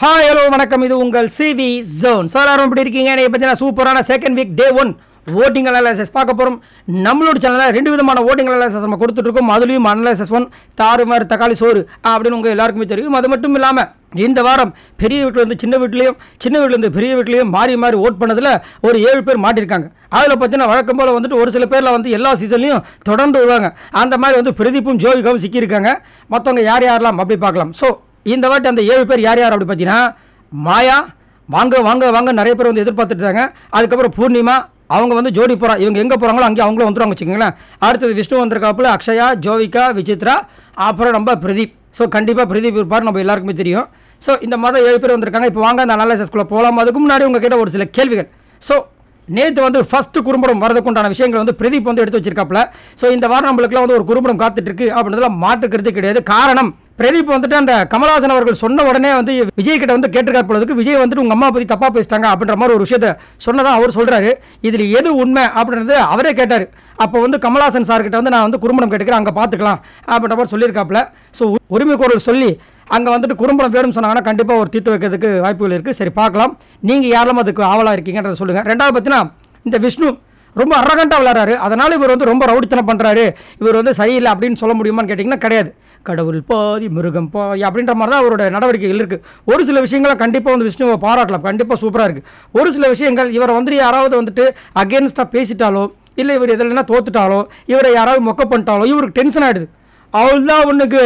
hi hello வணக்கம் இது உங்கள் சிவி ஜோன் சார் ஆரம்பி இருக்கீங்க என்னை பார்த்தீங்கன்னா சூப்பரான second week day one voting analysis பார்க்க போகிறோம் நம்மளோட சேனலில் ரெண்டு விதமான ஓட்டிங் அனாலிசஸ் நம்ம கொடுத்துட்ருக்கோம் அதுலேயும் அனாலிசஸ் ஒன் தாறுமாறு தக்காளி சோறு அப்படின்னு உங்கள் எல்லாருக்குமே தெரியும் அது மட்டும் இல்லாமல் இந்த வாரம் பெரிய வீட்டிலேருந்து சின்ன வீட்லேயும் சின்ன வீட்டிலேருந்து பெரிய வீட்லேயும் மாறி மாறி ஓட் பண்ணதில் ஒரு ஏழு பேர் மாட்டிருக்காங்க அதில் பார்த்தீங்கன்னா வழக்கம் போல் வந்துட்டு ஒரு சில பேரில் வந்து எல்லா சீசன்லையும் தொடர்ந்து விடுவாங்க அந்த மாதிரி வந்து பிரதீப்பும் ஜோவிகாவும் சிக்கியிருக்காங்க மற்றவங்க யார் யாரெல்லாம் அப்படி பார்க்கலாம் ஸோ இந்த வாட்டி அந்த ஏழு பேர் யார் யார் அப்படி பார்த்தீங்கன்னா மாயா வாங்க வாங்க வாங்க நிறைய பேர் வந்து எதிர்பார்த்துட்டாங்க அதுக்கப்புறம் பூர்ணிமா அவங்க வந்து ஜோடி போகிறாங்க இவங்க எங்கே போகிறாங்களோ அங்கே அவங்களும் வந்துடுவாங்க வச்சுக்கோங்களேன் அடுத்தது விஷ்ணு வந்திருக்காப்புல அக்ஷயா ஜோவிகா விசித்ரா அப்புறம் நம்ம பிரதீப் ஸோ கண்டிப்பாக பிரதீப் இருப்பார் நம்ம எல்லாருக்குமே தெரியும் ஸோ இந்த மாதம் ஏழு பேர் வந்திருக்காங்க இப்போ வாங்க அந்த அனாலிசஸ்குள்ளே போகலாம் அதுக்கு முன்னாடி கிட்ட ஒரு சில கேள்விகள் ஸோ நேற்று வந்து ஃபஸ்ட்டு குறும்படம் வரதுக்குண்டான விஷயங்கள் வந்து பிரதீப் வந்து எடுத்து வச்சிருக்காப்புல ஸோ இந்த வாரம் நம்மளுக்குலாம் வந்து ஒரு குறும்படம் காத்துட்ருக்கு அப்படின்றதுலாம் மாற்றுக்கிறது கிடையாது காரணம் பிரதீப் வந்துட்டு அந்த கமலாசன் அவர்கள் சொன்ன உடனே வந்து விஜய் கிட்ட வந்து கேட்டிருக்காரு பொழுதுக்கு விஜய் வந்துட்டு உங்கள் அம்மா பற்றி தப்பாக பேசிட்டாங்க அப்படின்ற மாதிரி ஒரு விஷயத்த சொன்னதான் அவர் சொல்கிறாரு இதில் எது உண்மை அப்படின்றது அவரே கேட்டார் அப்போ வந்து சார் கிட்ட வந்து நான் வந்து குறும்படம் கேட்டுக்கிறேன் அங்கே பார்த்துக்கலாம் அப்படின்ற மாதிரி சொல்லியிருக்காப்புல ஸோ உரிமை குரல் சொல்லி அங்கே வந்துட்டு குறும்படம் வேணும்னு சொன்னாங்கன்னா கண்டிப்பாக ஒரு தீர்த்து வைக்கிறதுக்கு வாய்ப்புகள் இருக்குது சரி பார்க்கலாம் நீங்கள் யாரெல்லாம் அதுக்கு ஆவலாக இருக்கீங்கன்றத சொல்லுங்கள் ரெண்டாவது பார்த்தீங்கன்னா இந்த விஷ்ணு ரொம்ப அரகண்டாக விளாட்றாரு அதனால் இவர் வந்து ரொம்ப ரவுடித்தனம் பண்ணுறாரு இவர் வந்து சரியில்லை அப்படின்னு சொல்ல முடியுமான்னு கேட்டிங்கன்னா கிடையாது கடவுள் பாதி மிருகம் பாதி அப்படின்ற மாதிரி தான் அவரோட நடவடிக்கைகள் இருக்குது ஒரு சில விஷயங்களை கண்டிப்பாக வந்து விஷ்ணுவை பாராட்டலாம் கண்டிப்பாக சூப்பராக இருக்குது ஒரு சில விஷயங்கள் இவரை வந்துட்டு யாராவது வந்துட்டு அகேன்ஸ்டாக பேசிட்டாலோ இல்லை இவர் என்ன தோத்துட்டாலோ இவரை யாராவது மொக்க பண்ணிட்டாலோ இவருக்கு டென்ஷன் ஆகிடுது அவள் தான் ஒன்றுக்கு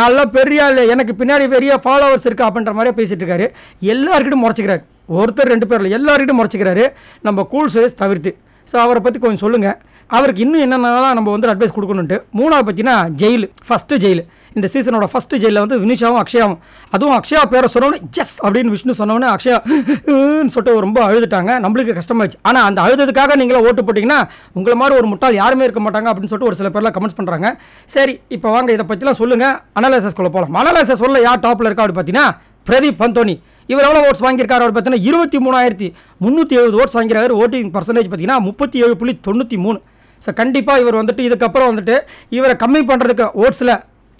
நல்லா பெரிய எனக்கு பின்னாடி பெரிய ஃபாலோவர்ஸ் இருக்குது அப்படின்ற மாதிரியே பேசிகிட்டு இருக்காரு எல்லாருக்கிட்டும் முறைச்சிக்கிறாரு ஒருத்தர் ரெண்டு பேரில் எல்லாருக்கிட்டும் முறைச்சிக்கிறாரு நம்ம கூல் சுரேஷ் தவிர்த்து ஸோ அவரை பற்றி கொஞ்சம் சொல்லுங்கள் அவருக்கு இன்னும் என்னென்னலாம் நம்ம வந்து அட்வைஸ் கொடுக்கணுன்ட்டு மூணாவது பார்த்தீங்கன்னா ஜெயில் ஃபஸ்ட்டு ஜெயில் இந்த சீசனோட ஃபஸ்ட்டு ஜெயிலில் வந்து வினிஷாவும் அக்ஷயாவும் அதுவும் அக்ஷயா பேரை சொன்னோன்னே ஜஸ் அப்படின்னு விஷ்ணு சொன்னோன்னே அக்ஷயான்னு சொல்லிட்டு ரொம்ப அழுதுட்டாங்க நம்மளுக்கு கஷ்டமாயிடுச்சு ஆனால் அந்த அழுதுக்காக நீங்களே ஓட்டு போட்டிங்கன்னா உங்களை மாதிரி ஒரு முட்டால் யாருமே இருக்க மாட்டாங்க அப்படின்னு சொல்லிட்டு ஒரு சில பேர்லாம் கமெண்ட்ஸ் பண்ணுறாங்க சரி இப்போ வாங்க இதை பற்றிலாம் சொல்லுங்கள் கொள்ள போகலாம் அனலைசஸ் சொல்ல யார் டாப்பில் இருக்கா அப்படின்னு பார்த்தீங்கன்னா பிரதீப் பந்தோனி இவர் எவ்வளோ ஓட்ஸ் வாங்கியிருக்காரு அவர் பார்த்தீங்கன்னா இருபத்தி மூணாயிரத்தி முந்நூற்றி எழுபது ஓட்ஸ் வாங்கிறாரு ஓட்டிங் பர்சன்டேஜ் பார்த்தீங்கன்னா முப்பத்தி ஏழு புள்ளி தொண்ணூற்றி மூணு ஸோ கண்டிப்பாக இவர் வந்துட்டு இதுக்கப்புறம் வந்துட்டு இவரை கம்மி பண்ணுறதுக்கு ஓட்ஸில்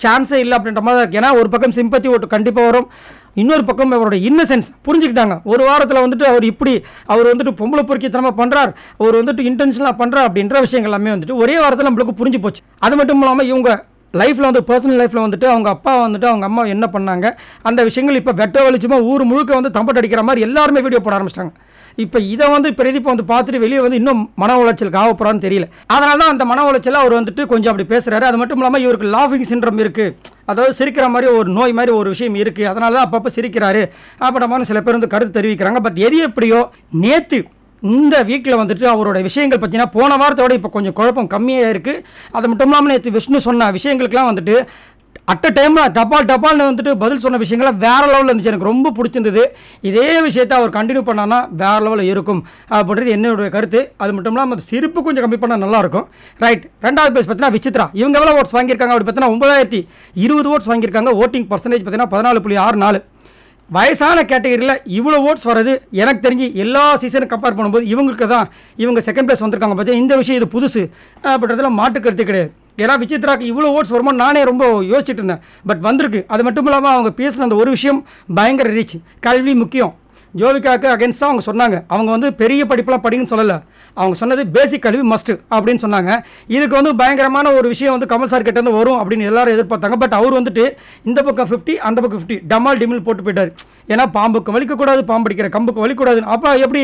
சான்ஸே இல்லை அப்படின்ற மாதிரி இருக்குது ஏன்னா ஒரு பக்கம் சிம்பத்தி ஓட்டு கண்டிப்பாக வரும் இன்னொரு பக்கம் அவரோட இன்னசென்ஸ் புரிஞ்சுக்கிட்டாங்க ஒரு வாரத்தில் வந்துட்டு அவர் இப்படி அவர் வந்துட்டு பொம்பளை பொறுக்கித்தனமாக பண்ணுறார் அவர் வந்துட்டு இன்டென்ஷனாக பண்ணுறார் அப்படின்ற விஷயங்கள் எல்லாமே வந்துட்டு ஒரே வாரத்தில் நம்மளுக்கு புரிஞ்சு போச்சு அது மட்டும் இல்லாமல் இவங்க லைஃப்பில் வந்து பர்சனல் லைஃப்பில் வந்துட்டு அவங்க அப்பா வந்துட்டு அவங்க அம்மா என்ன பண்ணாங்க அந்த விஷயங்கள் இப்போ வெட்ட வெளிச்சமாக ஊர் முழுக்க வந்து தம்பட்டு அடிக்கிற மாதிரி எல்லாருமே வீடியோ போட ஆரம்பிச்சிட்டாங்க இப்போ இதை வந்து பிரதீப் வந்து பார்த்துட்டு வெளியே வந்து இன்னும் மன உளைச்சல் காவப்படான்னு தெரியல அதனால தான் அந்த மன உளைச்சல் அவர் வந்துட்டு கொஞ்சம் அப்படி பேசுகிறாரு அது மட்டும் இல்லாமல் இவருக்கு லாஃபிங் சின்ரம் இருக்குது அதாவது சிரிக்கிற மாதிரி ஒரு நோய் மாதிரி ஒரு விஷயம் இருக்குது அதனால தான் அப்பப்போ சிரிக்கிறாரு அப்படின்ற மாதிரி சில பேர் வந்து கருத்து தெரிவிக்கிறாங்க பட் எது எப்படியோ நேற்று இந்த வீக்கில் வந்துட்டு அவரோட விஷயங்கள் பார்த்தீங்கன்னா போன வாரத்தோட இப்போ கொஞ்சம் குழப்பம் கம்மியாக இருக்குது அது மட்டும் இல்லாமல் நேற்று விஷ்ணு சொன்ன விஷயங்களுக்கெல்லாம் வந்துட்டு அட் அ டைமில் டபால் டபால்னு வந்துட்டு பதில் சொன்ன விஷயங்கள்லாம் வேறு லெவலில் இருந்துச்சு எனக்கு ரொம்ப பிடிச்சிருந்தது இதே விஷயத்த அவர் கண்டினியூ பண்ணான்னா வேறு லெவலில் இருக்கும் அப்படின்றது என்னுடைய கருத்து அது மட்டும் இல்லாமல் அந்த சிரிப்பு கொஞ்சம் கம்மி பண்ணால் நல்லாயிருக்கும் ரைட் ரெண்டாவது பேஸ் பார்த்தீங்கன்னா விசித்ரா இவங்க எவ்வளோ ஓட்ஸ் வாங்கியிருக்காங்க அப்படி பார்த்தீங்கன்னா ஒன்பதாயிரத்தி இருபது ஓட்ஸ் வாங்கியிருக்காங்க ஓட்டிங் பர்சன்டேஜ் பார்த்தீங்கன்னா பதினாலு புள்ளி ஆறு நாலு வயசான கேட்டகரியில் இவ்வளோ ஓட்ஸ் வர்றது எனக்கு தெரிஞ்சு எல்லா சீசனும் கம்பேர் பண்ணும்போது இவங்களுக்கு தான் இவங்க செகண்ட் பிளேஸ் வந்திருக்காங்க பார்த்தீங்கன்னா இந்த விஷயம் இது புதுசு அப்படின்றதுல மாட்டு கருத்து கிடையாது ஏன்னா விசித்ராக்கு இவ்வளோ ஓட்ஸ் வருமோ நானே ரொம்ப யோசிச்சுட்டு இருந்தேன் பட் வந்திருக்கு அது மட்டும் இல்லாமல் அவங்க பேசின அந்த ஒரு விஷயம் பயங்கர ரீச் கல்வி முக்கியம் ஜோவிகாவுக்கு அகேன்ஸ்டாக அவங்க சொன்னாங்க அவங்க வந்து பெரிய படிப்பெலாம் படிங்கன்னு சொல்லலை அவங்க சொன்னது பேசிக் கல்வி மஸ்ட் அப்படின்னு சொன்னாங்க இதுக்கு வந்து பயங்கரமான ஒரு விஷயம் வந்து கமல் சார் கிட்டேருந்து வரும் அப்படின்னு எல்லாரும் எதிர்பார்த்தாங்க பட் அவர் வந்துட்டு இந்த பக்கம் ஃபிஃப்டி அந்த பக்கம் ஃபிஃப்டி டமால் டிமில் போட்டு போயிட்டார் ஏன்னா பாம்புக்கு வலிக்கக்கூடாது பாம்பு அடிக்கிற கம்புக்கு வலிக்கூடாது அப்போ எப்படி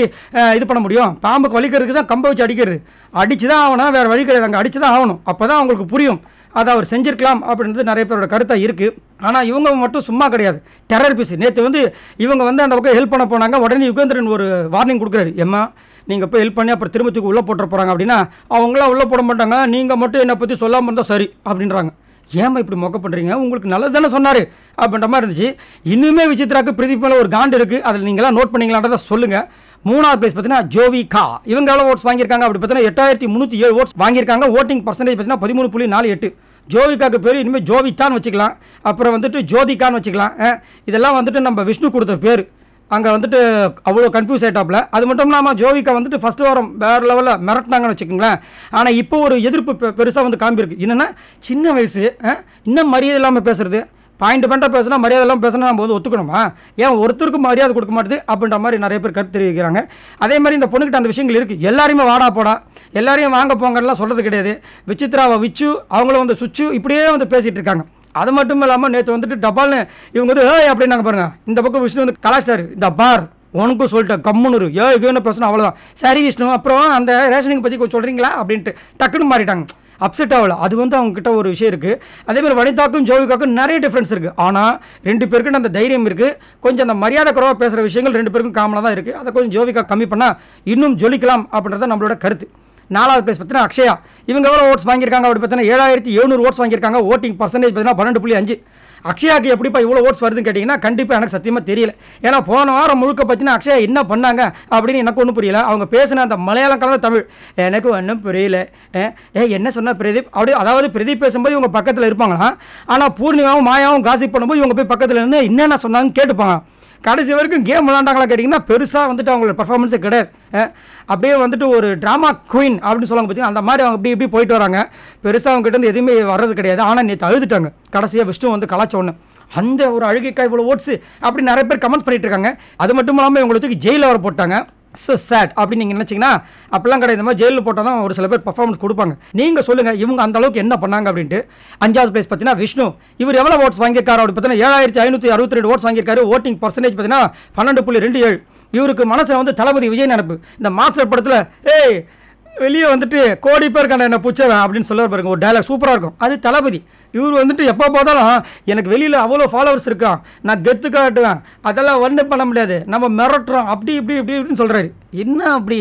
இது பண்ண முடியும் பாம்புக்கு வலிக்கிறதுக்கு தான் கம்பை வச்சு அடிக்கிறது அடித்து தான் ஆகணும் வேறு வழி கிடையாது அங்கே அடித்து தான் ஆகணும் அப்போ தான் அவங்களுக்கு புரியும் அதை அவர் செஞ்சிருக்கலாம் அப்படின்றது நிறைய பேரோட கருத்தாக இருக்குது ஆனால் இவங்க மட்டும் சும்மா கிடையாது டெரர் நேற்று வந்து இவங்க வந்து அந்த பக்கம் ஹெல்ப் பண்ண போனாங்க உடனே யுகேந்திரன் ஒரு வார்னிங் கொடுக்குறாரு எம்மா நீங்கள் போய் ஹெல்ப் பண்ணி அப்புறம் திரும்பத்துக்கு உள்ளே போட்டுற போகிறாங்க அப்படின்னா அவங்களாம் உள்ளே போட மாட்டாங்க நீங்கள் மட்டும் என்னை பற்றி சொல்லாமல் இருந்தால் சரி அப்படின்றாங்க ஏமா இப்படி மொக்க பண்ணுறீங்க உங்களுக்கு நல்லது தானே சொன்னார் அப்படின்ற மாதிரி இருந்துச்சு இன்னுமே விசித்ராக்கு பிரதீப் மேலே ஒரு காண்டு இருக்குது அதில் நீங்களாம் நோட் பண்ணீங்களான்றதை சொல்லுங்கள் மூணாவது பிளேஸ் பார்த்தீங்கன்னா ஜோவி கா இவங்க எவ்வளோ ஓட்ஸ் வாங்கியிருக்காங்க அப்படி பார்த்தீங்கன்னா எட்டாயிரத்தி முந்நூற்றி ஏழு ஓட்ஸ் வாங்கியிருக்காங்க ஓட்டிங் பர்சன்டேஜ் பார்த்தீங்கன்னா பதிமூணு புள்ளி நாலு எட்டு ஜோவிகாக்கு பேர் இனிமேல் ஜோவிதான்னு வச்சுக்கலாம் அப்புறம் வந்துட்டு ஜோதிகான்னு வச்சுக்கலாம் இதெல்லாம் வந்துட்டு நம்ம விஷ்ணு கொடுத்த பேர் அங்கே வந்துட்டு அவ்வளோ கன்ஃபியூஸ் ஆகிட்டாப்புல அது மட்டும் இல்லாமல் ஜோவிக்கா வந்துட்டு ஃபஸ்ட்டு வாரம் வேறு லெவலில் மிரட்டினாங்கன்னு வச்சுக்கோங்களேன் ஆனால் இப்போ ஒரு எதிர்ப்பு பெருசாக வந்து காம்பியிருக்கு என்னென்னா சின்ன வயசு இன்னும் மரியாதை இல்லாமல் பேசுகிறது பாயிண்ட் பண்ணிட்டு பேசினா மரியாதை எல்லாம் பேசினா நம்ம வந்து ஒத்துக்கணுமா ஏன் ஒருத்தருக்கும் மரியாதை கொடுக்க மாட்டேது அப்படின்ற மாதிரி நிறைய பேர் கருத்து தெரிவிக்கிறாங்க அதே மாதிரி இந்த பொண்ணுக்கிட்ட அந்த விஷயங்கள் இருக்குது எல்லாரையுமே வாடா போடா எல்லாரையும் வாங்க போங்கலாம் சொல்கிறது கிடையாது விசித்ராவை விச்சு அவங்களும் வந்து சுச்சு இப்படியே வந்து பேசிகிட்டு இருக்காங்க அது மட்டும் இல்லாமல் நேற்று வந்துட்டு டபால்னு இவங்க வந்து ஏய் அப்படின்னாங்க பாருங்க இந்த பக்கம் விஷ்ணு வந்து கலாச்சார் இந்த பார் உனக்கும் சொல்லிட்டேன் கம்முன்னு ஏ என்ன பிரச்சனை அவ்வளோதான் சரி விஷ்ணு அப்புறம் அந்த ரேஷனிங் பற்றி கொஞ்சம் சொல்கிறீங்களா அப்படின்ட்டு டக்குன்னு மாறிட்டாங்க அப்செட் ஆகல அது வந்து கிட்ட ஒரு விஷயம் இருக்குது மாதிரி வனிதாக்கும் ஜோவிகாக்கும் நிறைய டிஃபரன்ஸ் இருக்குது ஆனால் ரெண்டு பேருக்கும் அந்த தைரியம் இருக்குது கொஞ்சம் அந்த மரியாதை குறவாக பேசுகிற விஷயங்கள் ரெண்டு பேருக்கும் காமனாக தான் இருக்குது அதை கொஞ்சம் ஜோவிகா கம்மி பண்ணால் இன்னும் ஜொலிக்கலாம் அப்படின்றத நம்மளோட கருத்து நாலாவது பிளேஸ் பார்த்தீங்கன்னா அக்ஷயா இவங்க எவ்வளோ ஓட்ஸ் வாங்கியிருக்காங்க அப்படி பார்த்தீங்கன்னா ஏழாயிரத்தி எழுநூறு ஓட்ஸ் வாங்கியிருக்காங்க ஓட்டிங் பர்சன்டேஜ் பார்த்தீங்கன்னா பன்னெண்டு புள்ளி அஞ்சு அக்ஷயாக்கு எப்படிப்பா இவ்வளோ ஓட்ஸ் வருதுன்னு கேட்டிங்கன்னா கண்டிப்பாக எனக்கு சத்தியமாக தெரியல ஏன்னா போன வாரம் முழுக்க பார்த்தீங்கன்னா அக்ஷயா என்ன பண்ணாங்க அப்படின்னு எனக்கு ஒன்றும் புரியல அவங்க பேசின அந்த மலையாளம் கலந்த தமிழ் எனக்கு ஒன்றும் புரியல ஏ என்ன சொன்னால் பிரதீப் அப்படி அதாவது பிரதீப் பேசும்போது இவங்க பக்கத்தில் இருப்பாங்களா ஆனால் பூர்ணிமாவும் மாயாவும் காசி பண்ணும்போது இவங்க போய் பக்கத்தில் இருந்து என்னென்ன சொன்னாங்கன்னு கேட்டுப்பாங்க கடைசி வரைக்கும் கேம் விளாண்டாங்களா கேட்டிங்கன்னா பெருசாக வந்துட்டு அவங்களோட பர்ஃபார்மன்ஸே கிடையாது அப்படியே வந்துட்டு ஒரு ட்ராமா குயின் அப்படின்னு சொல்லுவாங்க பார்த்தீங்கன்னா அந்த மாதிரி அவங்க இப்படி இப்படி போயிட்டு வராங்க பெருசாக அவங்ககிட்ட வந்து எதுவுமே வர்றது கிடையாது ஆனால் நேற்று அழுதுட்டாங்க கடைசியாக விஷ்ணு வந்து ஒன்று அந்த ஒரு அழுகைக்காய் இவ்வளோ ஓட்ஸு அப்படி நிறைய பேர் கமெண்ட்ஸ் பண்ணிட்டு இருக்காங்க அது மட்டும் இல்லாமல் இவங்களுக்கு ஜெயிலில் வர போட்டாங்க சாட் அப்படின்னு நீங்கள் நினச்சிங்கன்னா அப்படிலாம் கிடையாது இந்த மாதிரி ஜெயிலில் போட்டால் தான் ஒரு சில பேர் பர்ஃபார்மன்ஸ் கொடுப்பாங்க நீங்கள் சொல்லுங்கள் இவங்க அந்த அளவுக்கு என்ன பண்ணாங்க அப்படின்ட்டு அஞ்சாவது பிளேஸ் பார்த்தீங்கன்னா விஷ்ணு இவர் எவ்வளோ ஓட்ஸ் வாங்கியிருக்காரு அப்படி பார்த்தீங்கன்னா ஏழாயிரத்தி ஐநூற்றி அறுபத்தி ரெண்டு ஓட்ஸ் வாங்கியிருக்காரு ஓட்டிங் பர்சன்டேஜ் பார்த்தீங்கன்னா பன்னெண்டு புள்ளி ரெண்டு ஏழு இவருக்கு மனசில் வந்து தளபதி விஜய் நினப்பு இந்த மாஸ்டர் படத்தில் ஏய் வெளியே வந்துட்டு கோடி பேர் கண்ட என்ன புச்சவன் அப்படின்னு சொல்லுவார் பாருங்க ஒரு டைலாக் சூப்பராக இருக்கும் அது தளபதி இவர் வந்துட்டு எப்போ பார்த்தாலும் எனக்கு வெளியில் அவ்வளோ ஃபாலோவர்ஸ் இருக்கான் நான் கெத்து காட்டுவேன் அதெல்லாம் ஒன்றும் பண்ண முடியாது நம்ம மிரட்டுறோம் அப்படி இப்படி இப்படி இப்படின்னு சொல்கிறாரு என்ன அப்படி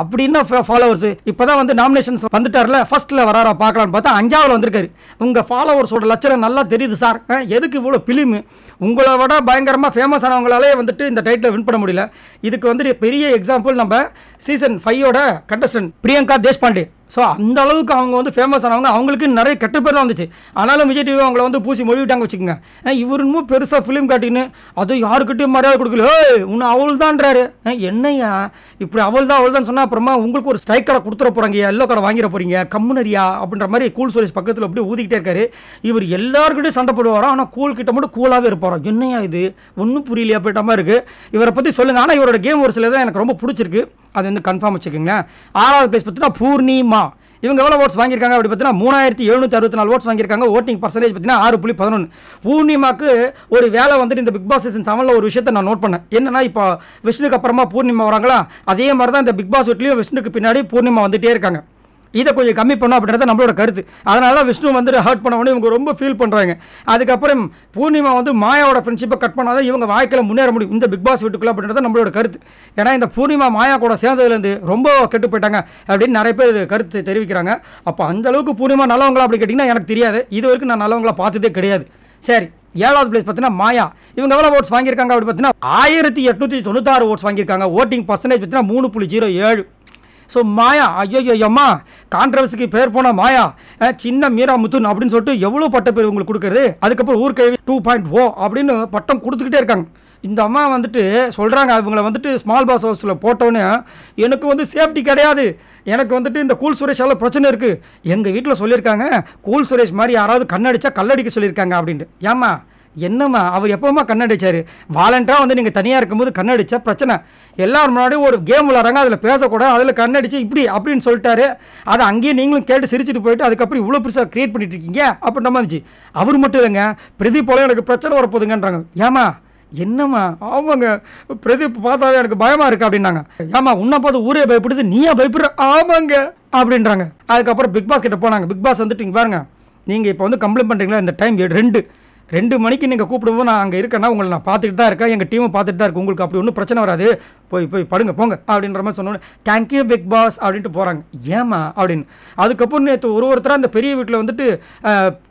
அப்படின்னா ஃபாலோவர்ஸு இப்போ தான் வந்து நாமினேஷன்ஸ் வந்துட்டார்ல ஃபஸ்ட்டில் வராரா பார்க்கலான்னு பார்த்தா அஞ்சாவில் வந்திருக்காரு உங்கள் ஃபாலோவர்ஸோட லட்சணம் நல்லா தெரியுது சார் எதுக்கு இவ்வளோ பிலிமு உங்களை விட பயங்கரமாக ஃபேமஸ் ஆனவங்களாலே வந்துட்டு இந்த டைட்டில் வின் பண்ண முடியல இதுக்கு வந்துட்டு பெரிய எக்ஸாம்பிள் நம்ம சீசன் ஃபைவோட கண்டஸ்டன்ட் பிரியங்கா தேஷ்பாண்டே ஸோ அந்த அளவுக்கு அவங்க வந்து ஃபேமஸ் ஆனவங்க அவங்களுக்கு நிறைய கெட்ட பேர் தான் வந்துச்சு ஆனாலும் விஜய் டிவி அவங்கள வந்து பூசி மொழிவிட்டாங்க வச்சுக்கோங்க ஏன் இன்னும் பெருசாக ஃபிலிம் காட்டின்னு அதுவும் யாருக்கிட்டையும் மரியாதை கொடுக்கல இன்னும் அவள் தான்றாரு என்னையா இப்படி அவள் தான் அவள் தான் சொன்னால் அப்புறமா உங்களுக்கு ஒரு ஸ்ட்ரைக் கடை கொடுத்துட போகிறாங்க எல்லோ கடை வாங்கிட போகிறீங்க கம்முனரியா அப்படின்ற மாதிரி கூல் சுரேஷ் பக்கத்தில் அப்படியே ஊதிக்கிட்டே இருக்காரு இவர் எல்லாருக்கிட்டையும் சண்டை போடுவாரோ ஆனால் கூல் கிட்ட மட்டும் கூலாகவே இருப்பாரோ என்னையா இது ஒன்றும் புரியலையா போயிட்ட மாதிரி இருக்குது இவரை பற்றி சொல்லுங்கள் ஆனால் இவரோட கேம் ஒரு சில தான் எனக்கு ரொம்ப பிடிச்சிருக்கு அது வந்து கன்ஃபார்ம் வச்சுக்கோங்களேன் ஆறாவது பிளேஸ் பார்த்தீங்கன்னா பூர்ணிமா இவங்க எவ்வளோ ஓட்ஸ் வாங்கியிருக்காங்க அப்படி பார்த்தீங்கன்னா மூணாயிரத்தி எழுநூற்றி அறுபத்தி நாலு ஓட்ஸ் வாங்கியிருக்காங்க ஓட்டிங் பர்சன்டேஜ் பார்த்தீங்கன்னா ஆறு புள்ளி பதினொன்று பூர்ணிமாக்கு ஒரு வேலை வந்துட்டு இந்த பிக் பாஸ் சீசன் செவனில் ஒரு விஷயத்தை நான் நோட் பண்ணேன் என்னன்னா இப்போ விஷ்ணுக்கு அப்புறமா பூர்ணிமா வராங்களா அதே மாதிரி தான் இந்த பிக் பாஸ் வீட்லேயும் விஷ்ணுக்கு பின்னாடி பூர்ணிமா வந்துகிட்டே இருக்காங்க இதை கொஞ்சம் கம்மி பண்ணும் அப்படின்றது நம்மளோட கருத்து அதனால விஷ்ணு வந்துட்டு ஹர்ட் பண்ணவொடனே இவங்க ரொம்ப ஃபீல் பண்ணுறாங்க அதுக்கப்புறம் பூர்ணிமா வந்து மாயாவோட ஃப்ரெண்ட்ஷிப்பை கட் பண்ணால் தான் இவங்க வாழ்க்கையில் முன்னேற முடியும் இந்த பிக் பாஸ் வீட்டுக்குள்ள அப்படின்றது நம்மளோட கருத்து ஏன்னா இந்த பூர்ணிமா மாயா கூட சேர்ந்ததுலேருந்து ரொம்ப கெட்டு போயிட்டாங்க அப்படின்னு நிறைய பேர் கருத்து தெரிவிக்கிறாங்க அப்போ அந்தளவுக்கு பூர்ணிமா நல்லவங்களா அப்படி கேட்டிங்கன்னா எனக்கு தெரியாது இது வரைக்கும் நான் நல்லவங்களா பார்த்ததே கிடையாது சரி ஏழாவது பிளேஸ் பார்த்தீங்கன்னா மாயா இவங்க எவ்வளோ ஓட்ஸ் வாங்கியிருக்காங்க அப்படின்னு பார்த்தீங்கன்னா ஆயிரத்தி எட்நூற்றி தொண்ணூத்தாறு ஓட்ஸ் வாங்கியிருக்காங்க ஓட்டிங் பர்சன்டேஜ் பார்த்தீங்கன்னா மூணு புள்ளி ஜீரோ ஏழு ஸோ மாயா ஐயோ அம்மா கான்ட்ரவர்சிக்கு பேர் போன மாயா சின்ன மீரா முத்துன் அப்படின்னு சொல்லிட்டு எவ்வளோ பட்ட பேர் உங்களுக்கு கொடுக்குறது அதுக்கப்புறம் ஊர்கழிவு டூ பாயிண்ட் ஓ அப்படின்னு பட்டம் கொடுத்துக்கிட்டே இருக்காங்க இந்த அம்மா வந்துட்டு சொல்கிறாங்க அவங்கள வந்துட்டு ஸ்மால் பாஸ் ஹவுஸில் போட்டோன்னே எனக்கு வந்து சேஃப்டி கிடையாது எனக்கு வந்துட்டு இந்த கூல் சுரேஷால் பிரச்சனை இருக்குது எங்கள் வீட்டில் சொல்லியிருக்காங்க கூல் சுரேஷ் மாதிரி யாராவது கண்ணடிச்சா கல்லடிக்க சொல்லியிருக்காங்க அப்படின்ட்டு ஏம்மா என்னம்மா அவர் எப்பவுமா கண்ணடிச்சார் வாலண்டாக வந்து நீங்கள் தனியாக இருக்கும்போது கண்ணடிச்சா பிரச்சனை எல்லாரும் முன்னாடியும் ஒரு கேம் விளாட்றாங்க அதில் பேசக்கூடாது அதில் கண்ணடிச்சு இப்படி அப்படின்னு சொல்லிட்டாரு அதை அங்கேயே நீங்களும் கேட்டு சிரிச்சுட்டு போயிட்டு அதுக்கப்புறம் இவ்வளோ பெருசாக க்ரியேட் பண்ணிட்டு இருக்கீங்க அப்படின்ற மாதிரி இருந்துச்சு அவர் மட்டும் இல்லைங்க பிரதீப் போல எனக்கு பிரச்சனை வரப்போகுதுங்கன்றாங்க ஏமா என்னம்மா ஆமாங்க பிரதீப் பார்த்தாவே எனக்கு பயமாக இருக்குது அப்படின்னாங்க ஏமா உன்னை பார்த்து ஊரே பயப்படுது நீயா பயப்படுற ஆமாங்க அப்படின்றாங்க அதுக்கப்புறம் பிக் பாஸ் கிட்ட போனாங்க பிக் பாஸ் வந்துட்டு இங்கே பாருங்க நீங்கள் இப்போ வந்து கம்ப்ளைண்ட் பண்ணுறீங்களா இந்த டைம் ரெண்டு ரெண்டு மணிக்கு நீங்கள் கூப்பிடும்போது நான் அங்கே இருக்கேன்னா உங்களை நான் பார்த்துட்டு தான் இருக்கேன் எங்கள் டீமும் பார்த்துட்டு தான் இருக்கு உங்களுக்கு அப்படி ஒன்றும் பிரச்சனை வராது போய் போய் படுங்க போங்க அப்படின்ற மாதிரி சொன்னோன்னே தேங்க்யூ பிக் பாஸ் அப்படின்ட்டு போகிறாங்க ஏமா அப்படின்னு அதுக்கப்புறம் நேற்று ஒரு ஒருத்தராக அந்த பெரிய வீட்டில் வந்துட்டு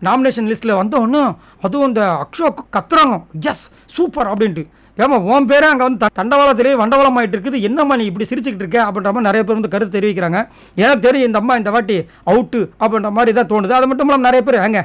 நாமினேஷன் லிஸ்ட்டில் வந்தோன்னு அதுவும் அந்த அக்ஷோக்கு கத்துறாங்க ஜஸ் சூப்பர் அப்படின்ட்டு ஏமா உன் பேரே அங்கே வந்து தண்டவாளத்திலே வண்டவாளம் ஆகிட்டு இருக்குது என்னம்மா நீ இப்படி சிரிச்சுக்கிட்டு இருக்க அப்படின்ற மாதிரி நிறைய பேர் வந்து கருத்து தெரிவிக்கிறாங்க எனக்கு தெரியும் இந்த அம்மா இந்த வாட்டி அவுட்டு அப்படின்ற மாதிரி தான் தோணுது அது மட்டும் இல்லாமல் நிறைய பேர் ஏங்க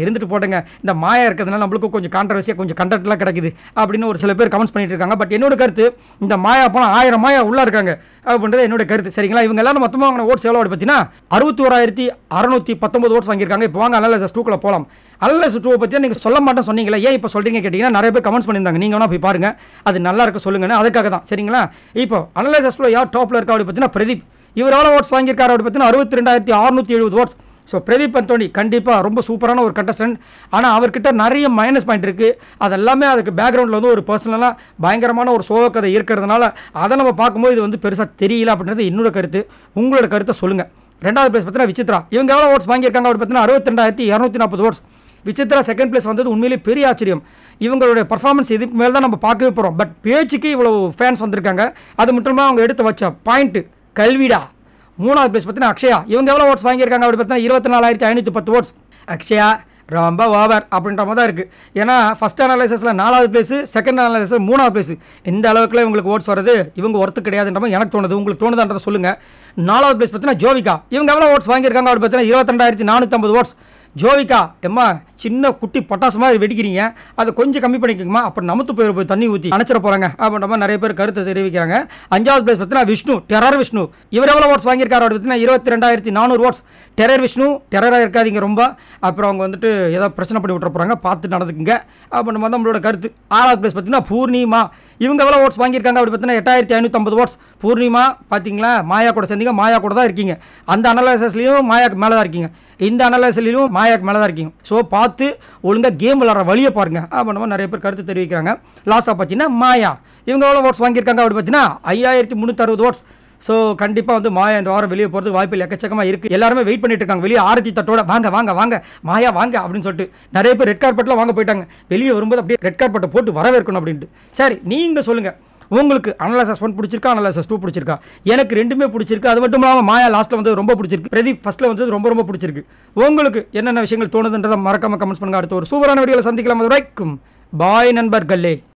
இருந்துட்டு போட்டுங்க இந்த மாயா இருக்கிறதுனால நம்மளுக்கும் கொஞ்சம் கான்ட்ரவர்சியாக கொஞ்சம் கண்டென்ட்லாம் கிடைக்குது அப்படின்னு ஒரு சில பேர் கமெண்ட்ஸ் பண்ணிட்டு இருக்காங்க பட் என்னோட கருத்து இந்த மாயா போனால் ஆயிரம் மாயா உள்ளே இருக்காங்க அப்படின்றது என்னோட கருத்து சரிங்களா இவங்க எல்லாரும் மொத்தமாக வாங்கின ஓட்ஸ் எவ்வளோ பார்த்தீங்கன்னா அறுபத்தி ஓராயிரத்தி அறுநூத்தி பத்தொம்பது ஓட்ஸ் வாங்கியிருக்காங்க இப்போ வாங்க அல்ல ஸ்டூக்கில் போகலாம் அல்ல ஸ்டூவை பற்றி நீங்கள் சொல்ல மாட்டேன் சொன்னீங்களா ஏன் இப்போ சொல்கிறீங்க கேட்டிங்கன்னா நிறைய பேர் கமெண்ட்ஸ் பண்ணியிருந்தாங்க நீங்கள் வேணா போய் பாருங்கள் அது நல்லா இருக்க சொல்லுங்கன்னு அதுக்காக தான் சரிங்களா இப்போ அனலைசஸ் யார் டாப்பில் இருக்கா அப்படி பார்த்தீங்கன்னா பிரதீப் இவரால் ஓட்ஸ் வாங்கியிருக்காரு அப்படி பார்த்தீங்கன்னா அறுபத்தி ரெண்டாயிரத்தி அறுநூற்றி எழுபது ஓட்ஸ் ஸோ பிரதீப் அந்தோனி கண்டிப்பாக ரொம்ப சூப்பரான ஒரு கண்டஸ்டன்ட் ஆனால் அவர்கிட்ட நிறைய மைனஸ் பாயிண்ட் இருக்குது அதெல்லாமே அதுக்கு பேக்ரவுண்டில் வந்து ஒரு பர்சனலாக பயங்கரமான ஒரு சோக கதை இருக்கிறதுனால அதை நம்ம பார்க்கும்போது இது வந்து பெருசாக தெரியல அப்படின்றது என்னோட கருத்து உங்களோட கருத்தை சொல்லுங்கள் ரெண்டாவது பிளேஸ் பார்த்தீங்கன்னா விசித்ரா இவங்க எவ்வளோ ஓட்ஸ் வாங்கியிருக்காங்க அப்படி பார்த்தீங்கன்னா அறுபத்தி ரெண்டாயிரத்தி இரநூத்தி நாற்பது ஓட்ஸ் விசித்ரா செகண்ட் பிளேஸ் வந்தது உண்மையிலே பெரிய ஆச்சரியம் இவங்களுடைய பர்ஃபார்மன்ஸ் இதுக்கு மேலே தான் நம்ம பார்க்கவே போகிறோம் பட் பேச்சுக்கு இவ்வளோ ஃபேன்ஸ் வந்திருக்காங்க அது மட்டும் அவங்க எடுத்து வச்ச பாயிண்ட்டு கல்விடா மூணாவது பிளேஸ் பார்த்தீங்கன்னா அக்ஷயா இவங்க எவ்வளோ ஓட்ஸ் வாங்கியிருக்காங்க அப்படி பார்த்தீங்கன்னா இருபத்தி நாலாயிரத்தி ஐநூற்றி பத்து ஓட்ஸ் அக்ஷயா ரொம்ப ஓவர் அப்படின்ற மாதிரி தான் இருக்குது ஏன்னா ஃபஸ்ட் அனாலிசஸில் நாலாவது பிளேஸு செகண்ட் அனாலிசிஸ் மூணாவது பிளேஸ் இந்த அளவுக்குலாம் இவங்களுக்கு ஓட்ஸ் வருது இவங்க ஒர்த்து கிடையாதுன்ற மாதிரி எனக்கு தோணுது உங்களுக்கு தோணுதான்றதை சொல்லுங்கள் நாலாவது பிளேஸ் பார்த்தீங்கன்னா ஜோவிகா இவங்க எவ்வளோ ஓட்ஸ் வாங்கியிருக்காங்க அப்படி பார்த்தீங்கன்னா இருபத்தி ரெண்டாயிரத்தி நானூற்றம்பது ஓட்ஸ் ஜோவிகா எம்மா சின்ன குட்டி பொட்டாசு மாதிரி வெடிக்கிறீங்க அதை கொஞ்சம் கம்மி பண்ணிக்கோங்கம்மா அப்புறம் நமத்து போயிரு போய் தண்ணி ஊற்றி அணைச்சிட போகிறாங்க அப்படின்ற மாதிரி நிறைய பேர் கருத்தை தெரிவிக்கிறாங்க அஞ்சாவது பிளேஸ் பார்த்தீங்கன்னா விஷ்ணு டெரர் விஷ்ணு இவர் எவ்வளோ ஓட்ஸ் வாங்கியிருக்காரு அவர் பார்த்தீங்கன்னா இருபத்தி ரெண்டாயிரத்தி நானூறு ஓட்ஸ் டெரர் விஷ்ணு டெரராக இருக்காதிங்க ரொம்ப அப்புறம் அவங்க வந்துட்டு ஏதாவது பிரச்சனை பண்ணி விட்ற போகிறாங்க பார்த்து நடந்துக்குங்க அப்படின்ற மாதிரி நம்மளோட கருத்து ஆறாவது பிளேஸ் பார்த்தீங்கன்னா பூர்ணிமா இவங்க எவ்வளோ ஓட்ஸ் வாங்கியிருக்காங்க அப்படி பார்த்தீங்கன்னா எட்டாயிரத்தி ஐநூற்றம்பது ஓட்ஸ் பூர்ணிமா பார்த்தீங்களா மாயா கூட சேர்ந்தீங்க மாயா கூட தான் இருக்கீங்க அந்த அனலைசஸ்லையும் மாயாக்கு மேலே தான் இருக்கீங்க இந்த அனலைசிலையும் மாயா மாயாக்கு மேலே தான் இருக்கீங்க ஸோ பார்த்து ஒழுங்காக கேம் விளாட்ற வழியை பாருங்கள் அப்படின்னா நிறைய பேர் கருத்து தெரிவிக்கிறாங்க லாஸ்ட்டாக பார்த்தீங்கன்னா மாயா இவங்க எவ்வளோ ஓட்ஸ் வாங்கியிருக்காங்க அப்படி பார்த்தீங்கன்னா ஐயாயிரத்தி முந்நூற்றறுபது ஓட்ஸ் ஸோ கண்டிப்பாக வந்து மாயா இந்த வாரம் வெளியே போகிறது வாய்ப்பு எக்கச்சக்கமாக இருக்குது எல்லாருமே வெயிட் பண்ணிட்டு இருக்காங்க வெளியே ஆரத்தி தட்டோட வாங்க வாங்க வாங்க மாயா வாங்க அப்படின்னு சொல்லிட்டு நிறைய பேர் ரெட் கார்பெட்டில் வாங்க போயிட்டாங்க வெளியே வரும்போது அப்படியே ரெட் கார்பெட்டை போட்டு வரவேற்கணும் அப்படின்ட்டு சரி நீங்கள் சொல்லுங்கள் உங்களுக்கு அனலாசஸ் ஒன் பிடிச்சிருக்கா அனலாசஸ் டூ பிடிச்சிருக்கா எனக்கு ரெண்டுமே பிடிச்சிருக்கு அது மட்டும் இல்லாமல் மாயா லாஸ்ட்டில் வந்து ரொம்ப பிடிச்சிருக்கு பிரதீப் ஃபஸ்ட்டில் வந்து ரொம்ப ரொம்ப பிடிச்சிருக்கு உங்களுக்கு என்னென்ன விஷயங்கள் தோணுதுன்றதை மறக்காமல் கமெண்ட்ஸ் பண்ணுங்கள் அடுத்த ஒரு சூப்பரான வீடியோவில் சந்திக்கலாம் வரைக்கும் பாய் நண்பர்களே